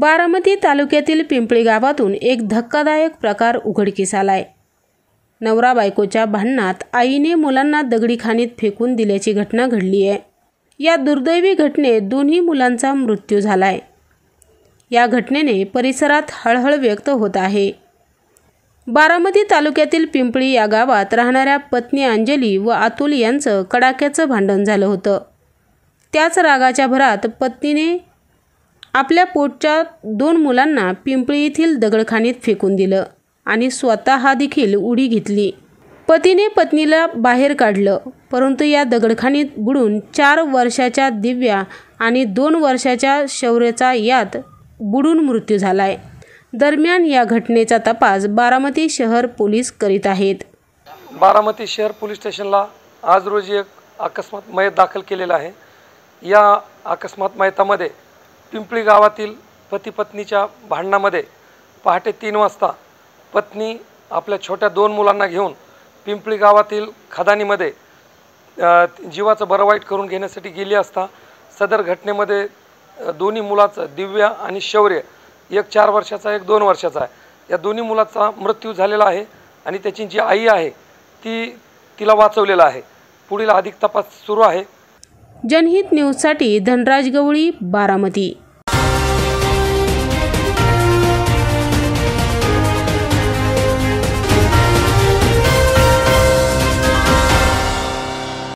बारामती तालुक्यातील पिंपळी गावातून एक धक्कादायक प्रकार उघडकीस आलाय नवरा बायकोच्या भांडणात आईने मुलांना दगडी खाणीत फेकून दिल्याची घटना घडली आहे या दुर्दैवी घटनेत दोन्ही मुलांचा मृत्यू झाला या घटनेने परिसरात हळहळ व्यक्त होत आहे बारामती तालुक्यातील पिंपळी या गावात राहणाऱ्या पत्नी अंजली व अतुल यांचं कडाक्याचं भांडण झालं होतं त्याच रागाच्या भरात पत्नीने आपल्या पोटच्या दोन मुलांना पिंपळी येथील दगडखानीत फेकून दिलं आणि स्वतः देखील उडी घेतली पतीने पत्नीला बाहेर काढलं परंतु या दगडखानीत बुडून चार वर्षाच्या दिव्या आणि दोन वर्षाच्या शौर्याचा यात बुडून मृत्यू झाला दरम्यान या घटनेचा तपास बारामती शहर पोलीस करीत आहेत बारामती शहर पोलीस स्टेशनला आज रोजी एक अकस्मात मयत दाखल केलेला आहे या अकस्मात मयतामध्ये पिंपळी गावातील पती पत्नीच्या भांडणामध्ये पहाटे तीन वाजता पत्नी आपल्या छोट्या दोन मुलांना घेऊन पिंपळी गावातील खदानीमध्ये जीवाचं बरं वाईट करून घेण्यासाठी गेली असता सदर घटनेमध्ये दोन्ही मुलाचं दिव्या आणि शौर्य एक चार वर्षाचा एक दोन वर्षाचा आहे या दोन्ही मुलाचा मृत्यू झालेला आहे आणि त्याची जी आई आहे ती तिला वाचवलेलं आहे पुढील अधिक तपास सुरू आहे जनहित न्यूजसाठी धनराज गवळी बारामती